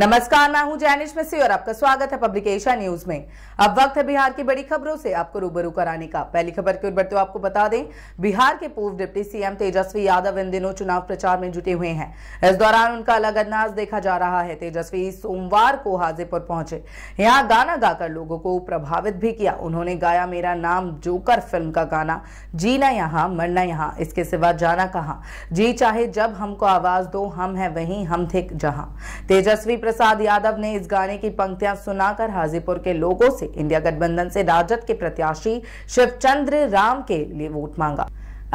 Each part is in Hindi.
नमस्कार मैं हूं जैनिश मिश्री और आपका स्वागत है पब्लिक एशिया न्यूज में अब वक्त है बिहार की बड़ी खबरों से आपको रूबरू कराने का पहली खबर की ओर बढ़ते हुए आपको बता दें बिहार के पूर्व डिप्टी सीएम तेजस्वी यादव इन दिनों चुनाव प्रचार में जुटे हुए हैं इस दौरान उनका अलग अंदाज देखा जा रहा है तेजस्वी सोमवार को हाजीपुर पहुंचे यहाँ गाना गाकर लोगों को प्रभावित भी किया उन्होंने गाया मेरा नाम जोकर फिल्म का गाना जीना यहाँ मरना यहाँ इसके सिवा जाना कहा जी चाहे जब हमको आवाज दो हम है वही हम थे जहां तेजस्वी प्रसाद यादव ने इस गाने की पंक्तियां सुनाकर हाजीपुर के लोगों से इंडिया गठबंधन से राजद के प्रत्याशी शिवचंद्र राम के लिए वोट मांगा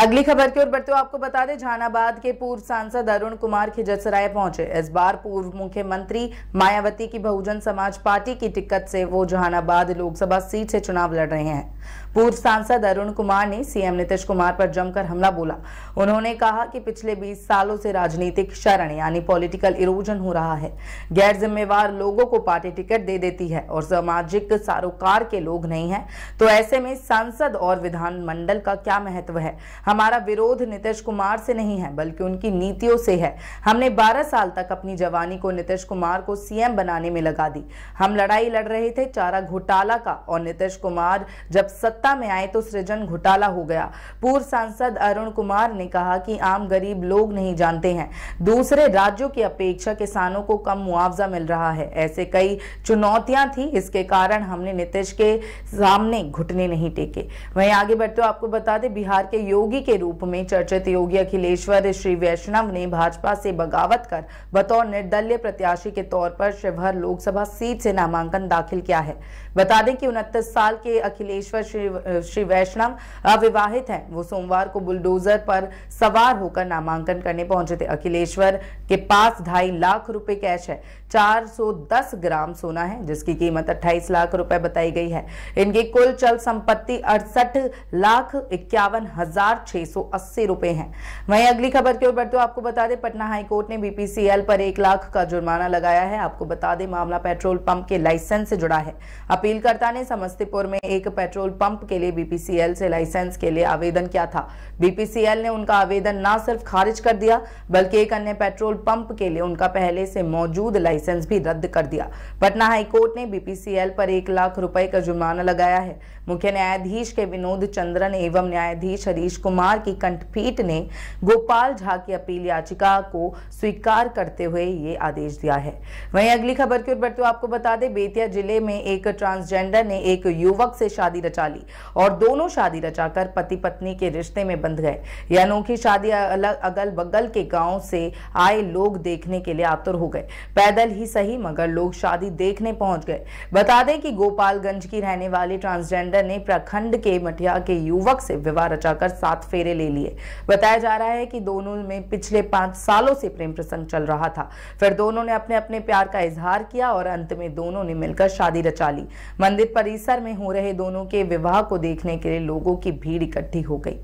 अगली खबर की ओर बढ़ते हो आपको बता दें जहानाबाद के पूर्व सांसद अरुण कुमार खिजतसराय पहुंचे इस बार पूर्व मुख्यमंत्री मायावती की बहुजन समाज पार्टी की टिकट से वो जहानाबाद लोकसभा सीट से चुनाव लड़ रहे हैं पूर्व सांसद अरुण कुमार ने सीएम नीतीश कुमार पर जमकर हमला बोला उन्होंने कहा कि पिछले 20 सालों से राजनीतिक शरण यानी पॉलिटिकल इरोजन हो रहा है गैर जिम्मेवार लोगों को पार्टी टिकट दे देती है और सामाजिक सारोकार के लोग नहीं है तो ऐसे में सांसद और विधानमंडल का क्या महत्व है हमारा विरोध नीतीश कुमार से नहीं है बल्कि उनकी नीतियों से है हमने 12 साल तक अपनी जवानी को नीतीश कुमार को सीएम बनाने में लगा दी हम लड़ाई लड़ रहे थे चारा घोटाला का और नीतीश कुमार जब सत्ता में आए तो सृजन घोटाला हो गया पूर्व सांसद अरुण कुमार ने कहा कि आम गरीब लोग नहीं जानते हैं दूसरे राज्यों की अपेक्षा किसानों को कम मुआवजा मिल रहा है ऐसे कई चुनौतियां थी इसके कारण हमने नीतीश के सामने घुटने नहीं टेके वहीं आगे बढ़ते हो आपको बता दें बिहार के योगी योगी के रूप में चर्चित योगी अखिलेश्वर श्री वैष्णव ने भाजपा से बगावत कर बतौर निर्दलीय प्रत्याशी के तौर पर शिवहर लोकसभा सीट से नामांकन दाखिल किया है बता दें कि उनतीस साल के अखिलेश्वर श्री श्री वैष्णव अविवाहित हैं वो सोमवार को बुलडोजर पर सवार होकर नामांकन करने पहुंचे थे अखिलेश्वर के पास ढाई लाख रुपए कैश है 410 ग्राम सोना है जिसकी कीमत 28 लाख रुपए बताई गई है इनकी कुल चल संपत्ति अड़सठ लाख इक्यावन हजार हजार रुपए है वहीं अगली खबर की ओर बढ़ते आपको बता दें पटना हाईकोर्ट ने बीपीसीएल पर एक लाख का जुर्माना लगाया है आपको बता दें मामला पेट्रोल पंप के लाइसेंस से जुड़ा है अपीलकर्ता ने समस्तीपुर में एक पेट्रोल पंप के लिए बीपीसीएल से लाइसेंस के लिए आवेदन किया था बीपीसीएल ने उनका आवेदन न सिर्फ खारिज कर दिया बल्कि एक अन्य पेट्रोल पंप के लिए उनका पहले से मौजूद लाइसेंस भी रद्द कर दिया पटना हाईकोर्ट ने बीपीसीएल पर एक लाख रुपए का जुर्माना लगाया है मुख्य न्यायाधीश के विनोद चंद्रन एवं न्यायाधीश हरीश कुमार कुमार की खंडपीठ ने गोपाल झा की अपील याचिका को स्वीकार करते हुए ये आदेश दिया है वहीं अगली खबर की ओर बढ़ते हुए आपको बता दें बेतिया जिले में एक ट्रांसजेंडर ने एक युवक से शादी रचा ली और दोनों शादी रचाकर पति पत्नी के रिश्ते में बंध गए यह अनोखी शादी अलग अगल बगल के गाँव से आए लोग देखने के लिए आतुर हो गए पैदल ही सही मगर लोग शादी देखने पहुंच गए बता दें कि गोपालगंज की रहने वाली ट्रांसजेंडर ने प्रखंड के मठिया के युवक से विवाह रचाकर सात फेरे ले लिए बताया जा रहा है कि दोनों में पिछले पांच सालों से प्रेम प्रसंग चल रहा था फिर दोनों ने अपने अपने प्यार का इजहार किया और अंत में दोनों ने मिलकर शादी रचा ली मंदिर परिसर में हो रहे दोनों के विवाह को देखने के लिए लोगों की भीड़ इकट्ठी हो गई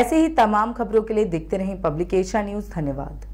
ऐसे ही तमाम खबरों के लिए देखते रहें पब्लिकेशन न्यूज धन्यवाद